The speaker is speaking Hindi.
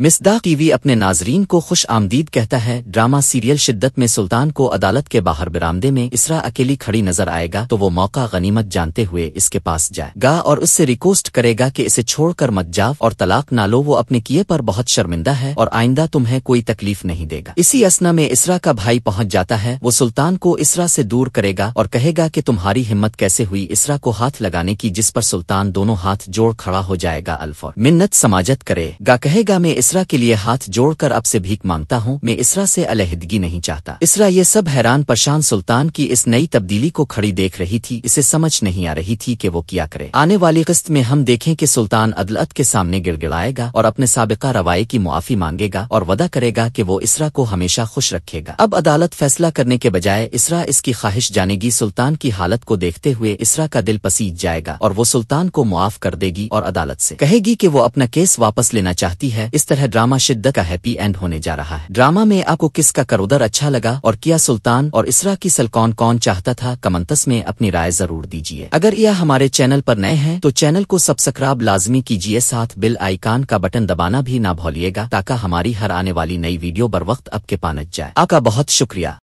की टीवी अपने नाजरीन को खुश आमदीद कहता है ड्रामा सीरियल शिद्दत में सुल्तान को अदालत के बाहर बरामदे में इसरा अकेली खड़ी नजर आएगा तो वो मौका गनीमत जानते हुए इसके पास जाएगा और उससे रिक्वेस्ट करेगा कि इसे छोड़कर मत जाओ और तलाक ना लो वो अपने किए पर बहुत शर्मिंदा है और आइंदा तुम्हें कोई तकलीफ नहीं देगा इसी असना में इसरा का भाई पहुंच जाता है वो सुल्तान को इसरा से दूर करेगा और कहेगा कि तुम्हारी हिम्मत कैसे हुई इसरा को हाथ लगाने की जिस पर सुल्तान दोनों हाथ जोड़ खड़ा हो जाएगा अल्फा मिन्नत समाजत करे गा कहेगा मैं इसरा के लिए हाथ जोड़कर अब से भीख मांगता हूँ मैं इसरा से अलहदगी नहीं चाहता इसरा ये सब हैरान परेशान सुल्तान की इस नई तब्दीली को खड़ी देख रही थी इसे समझ नहीं आ रही थी कि वो क्या करे आने वाली किस्त में हम देखें कि सुल्तान अदलत के सामने गिड़गिड़ाएगा और अपने सबका रवाये की मुआफ़ी मांगेगा और वदा करेगा कि वो इसरा को हमेशा खुश रखेगा अब अदालत फैसला करने के बजाय इसरा इसकी ख्वाहिश जानेगी सुल्तान की हालत को देखते हुए इसरा का दिल पसीज जाएगा और वो सुल्तान को मुआफ़ कर देगी और अदालत से कहेगी कि वो अपना केस वापस लेना चाहती है इस तरह ट्रेलर है ड्रामा शिद्दत का हैप्पी एंड होने जा रहा है ड्रामा में आपको किसका करोदर अच्छा लगा और किया सुल्तान और इसरा की सल कौन कौन चाहता था कमंतस में अपनी राय जरूर दीजिए अगर यह हमारे चैनल पर नए हैं तो चैनल को सब्सक्राइब लाजमी कीजिए साथ बिल आइकान का बटन दबाना भी ना भूलिएगा ताकि हमारी हर आने वाली नई वीडियो बर वक्त आपके पानच जाए आपका बहुत शुक्रिया